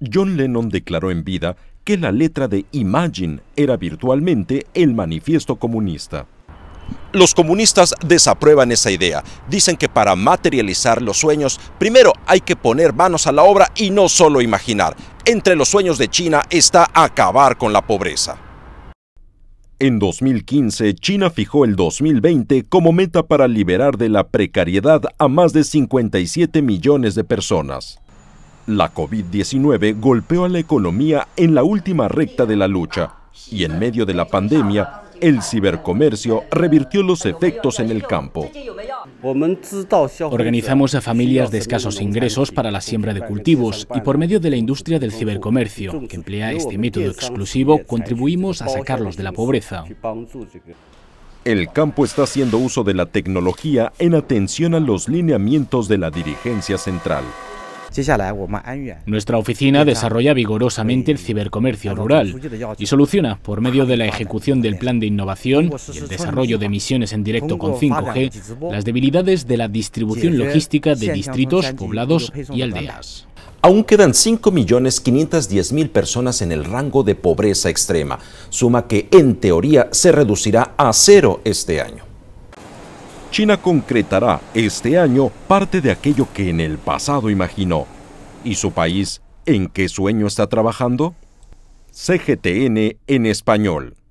John Lennon declaró en vida que la letra de Imagine era virtualmente el manifiesto comunista. Los comunistas desaprueban esa idea. Dicen que para materializar los sueños, primero hay que poner manos a la obra y no solo imaginar. Entre los sueños de China está acabar con la pobreza. En 2015, China fijó el 2020 como meta para liberar de la precariedad a más de 57 millones de personas. La COVID-19 golpeó a la economía en la última recta de la lucha y en medio de la pandemia, el cibercomercio revirtió los efectos en el campo. Organizamos a familias de escasos ingresos para la siembra de cultivos y por medio de la industria del cibercomercio, que emplea este método exclusivo, contribuimos a sacarlos de la pobreza. El campo está haciendo uso de la tecnología en atención a los lineamientos de la dirigencia central. Nuestra oficina desarrolla vigorosamente el cibercomercio rural y soluciona, por medio de la ejecución del plan de innovación y el desarrollo de misiones en directo con 5G, las debilidades de la distribución logística de distritos, poblados y aldeas. Aún quedan 5.510.000 personas en el rango de pobreza extrema, suma que en teoría se reducirá a cero este año. China concretará este año parte de aquello que en el pasado imaginó. ¿Y su país en qué sueño está trabajando? CGTN en español.